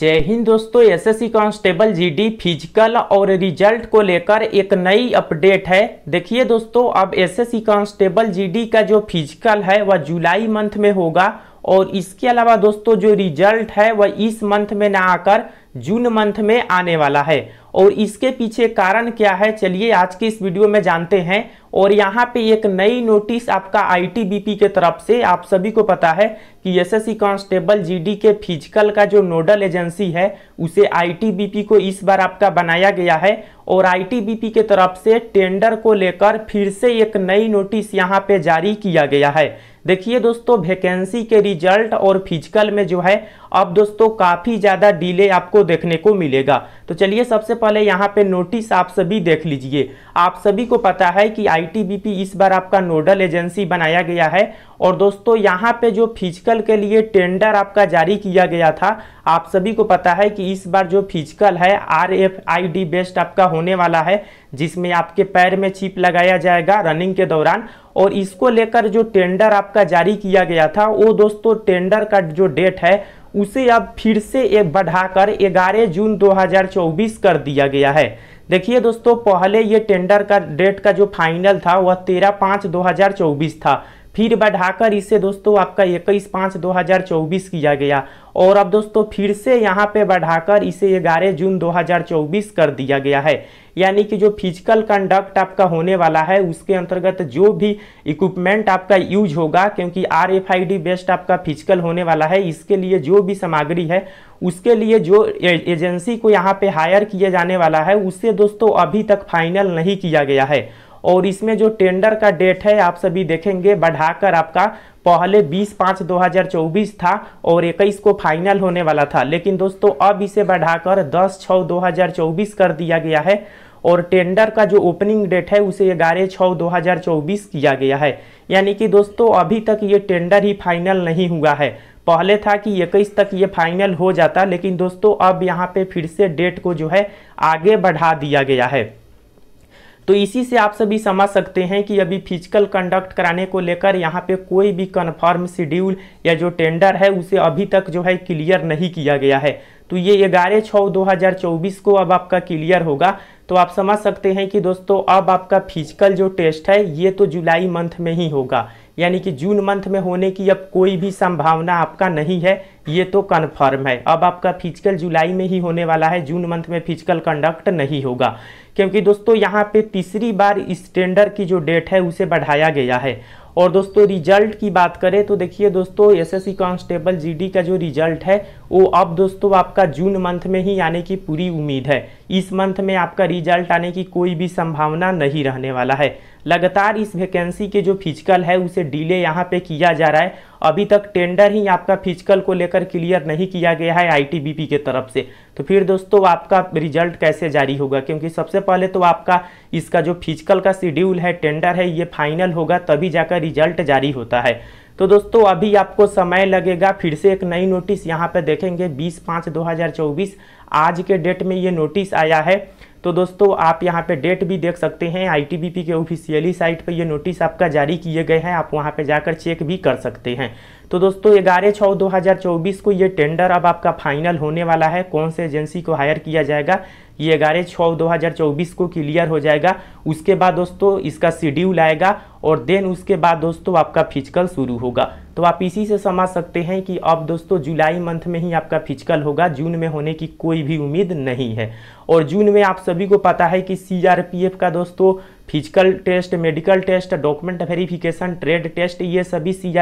जय हिंद दोस्तों एसएससी कांस्टेबल जीडी फिजिकल और रिजल्ट को लेकर एक नई अपडेट है देखिए दोस्तों अब एसएससी कांस्टेबल जीडी का जो फिजिकल है वह जुलाई मंथ में होगा और इसके अलावा दोस्तों जो रिजल्ट है वह इस मंथ में ना आकर जून मंथ में आने वाला है और इसके पीछे कारण क्या है चलिए आज के इस वीडियो में जानते हैं और यहाँ पे एक नई नोटिस आपका आईटीबीपी के तरफ से आप सभी को पता है कि एसएससी कांस्टेबल जीडी के फिजिकल का जो नोडल एजेंसी है उसे आईटीबीपी को इस बार आपका बनाया गया है और आईटीबीपी के तरफ से टेंडर को लेकर फिर से एक नई नोटिस यहाँ पे जारी किया गया है देखिए दोस्तों वैकेंसी के रिजल्ट और फिजिकल में जो है अब दोस्तों काफ़ी ज़्यादा डिले आपको देखने को मिलेगा तो चलिए सबसे पहले यहाँ पे नोटिस आप सभी देख लीजिए आप सभी को पता है कि आईटीबीपी इस बार आपका नोडल एजेंसी बनाया गया है और दोस्तों यहाँ पे जो फिजिकल के लिए टेंडर आपका जारी किया गया था आप सभी को पता है कि इस बार जो फिजिकल है R F I D best आपका होने वाला है जिसमें आपके पैर में चिप लगाया जाएगा रनिंग के दौरान और इसको लेकर जो टेंडर आपका जारी किया गया था वो दोस्तों टेंडर का जो डेट है उसे अब फिर से ये बढ़ाकर 11 जून 2024 कर दिया गया है देखिए दोस्तों पहले ये टेंडर का डेट का जो फाइनल था वह 13 पाँच 2024 था फिर बढ़ाकर इसे दोस्तों आपका इक्कीस पाँच दो हज़ार चौबीस किया गया और अब दोस्तों फिर से यहाँ पे बढ़ाकर इसे ग्यारह जून 2024 कर दिया गया है यानी कि जो फिजिकल कंडक्ट आपका होने वाला है उसके अंतर्गत जो भी इक्विपमेंट आपका यूज होगा क्योंकि R F I D based आपका फिजिकल होने वाला है इसके लिए जो भी सामग्री है उसके लिए जो एजेंसी को यहाँ पे हायर किया जाने वाला है उससे दोस्तों अभी तक फाइनल नहीं किया गया है और इसमें जो टेंडर का डेट है आप सभी देखेंगे बढ़ाकर आपका पहले 20 पाँच 2024 था और 21 को फाइनल होने वाला था लेकिन दोस्तों अब इसे बढ़ाकर 10 छः 2024 कर दिया गया है और टेंडर का जो ओपनिंग डेट है उसे ग्यारह छः 2024 किया गया है यानी कि दोस्तों अभी तक ये टेंडर ही फाइनल नहीं हुआ है पहले था कि इक्कीस तक ये फाइनल हो जाता लेकिन दोस्तों अब यहाँ पे फिर से डेट को जो है आगे बढ़ा दिया गया है तो इसी से आप सभी समझ सकते हैं कि अभी फिजिकल कंडक्ट कराने को लेकर यहाँ पे कोई भी कन्फर्म शेड्यूल या जो टेंडर है उसे अभी तक जो है क्लियर नहीं किया गया है तो ये ग्यारह छः दो हज़ार चौबीस को अब आपका क्लियर होगा तो आप समझ सकते हैं कि दोस्तों अब आपका फिजिकल जो टेस्ट है ये तो जुलाई मंथ में ही होगा यानी कि जून मंथ में होने की अब कोई भी संभावना आपका नहीं है ये तो कन्फर्म है अब आपका फिजिकल जुलाई में ही होने वाला है जून मंथ में फिजिकल कंडक्ट नहीं होगा क्योंकि दोस्तों यहाँ पे तीसरी बार इस टेंडर की जो डेट है उसे बढ़ाया गया है और दोस्तों रिजल्ट की बात करें तो देखिए दोस्तों एसएससी कांस्टेबल जीडी का जो रिजल्ट है वो अब दोस्तों आपका जून मंथ में ही आने की पूरी उम्मीद है इस मंथ में आपका रिजल्ट आने की कोई भी संभावना नहीं रहने वाला है लगातार इस वैकेंसी के जो फिजिकल है उसे डिले यहाँ पे किया जा रहा है अभी तक टेंडर ही आपका फिजिकल को लेकर क्लियर नहीं किया गया है आई के तरफ से तो फिर दोस्तों आपका रिजल्ट कैसे जारी होगा क्योंकि सबसे पहले तो आपका इसका जो फिजिकल का शेड्यूल है टेंडर है ये फाइनल होगा तभी जाकर रिजल्ट जारी होता है तो दोस्तों अभी आपको समय लगेगा फिर से एक नई नोटिस यहाँ पर देखेंगे बीस पाँच दो हज़ार चौबीस आज के डेट में ये नोटिस आया है तो दोस्तों आप यहाँ पे डेट भी देख सकते हैं आईटीबीपी के ऑफिशियली साइट पे ये नोटिस आपका जारी किए गए हैं आप वहाँ पे जाकर चेक भी कर सकते हैं तो दोस्तों ग्यारह छः दो हज़ार चौबीस को ये टेंडर अब आपका फाइनल होने वाला है कौन से एजेंसी को हायर किया जाएगा ये ग्यारह छः दो हज़ार चौबीस को क्लियर हो जाएगा उसके बाद दोस्तों इसका शेड्यूल आएगा और देन उसके बाद दोस्तों आपका फिजिकल शुरू होगा तो आप इसी से समझ सकते हैं कि अब दोस्तों जुलाई मंथ में ही आपका फिजिकल होगा जून में होने की कोई भी उम्मीद नहीं है और जून में आप सभी को पता है कि सी का दोस्तों physical test medical test document verification trade test ये सभी सी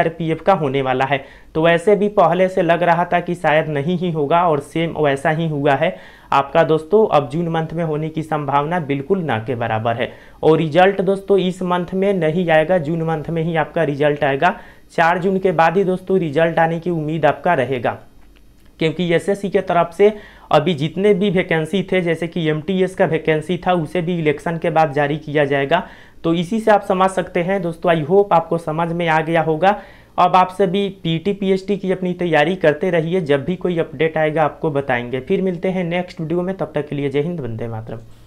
का होने वाला है तो वैसे भी पहले से लग रहा था कि शायद नहीं ही होगा और सेम वैसा ही हुआ है आपका दोस्तों अब जून मंथ में होने की संभावना बिल्कुल ना के बराबर है और रिजल्ट दोस्तों इस मंथ में नहीं आएगा जून मंथ में ही आपका रिजल्ट आएगा चार जून के बाद ही दोस्तों रिजल्ट आने की उम्मीद आपका रहेगा क्योंकि एसएससी के तरफ से अभी जितने भी वैकेंसी थे जैसे कि एमटीएस का वैकेंसी था उसे भी इलेक्शन के बाद जारी किया जाएगा तो इसी से आप समझ सकते हैं दोस्तों आई होप आपको समझ में आ गया होगा अब आप सभी पीटी पीएचडी की अपनी तैयारी करते रहिए जब भी कोई अपडेट आएगा आपको बताएंगे फिर मिलते हैं नेक्स्ट वीडियो में तब तक के लिए जय हिंद वंदे मातरम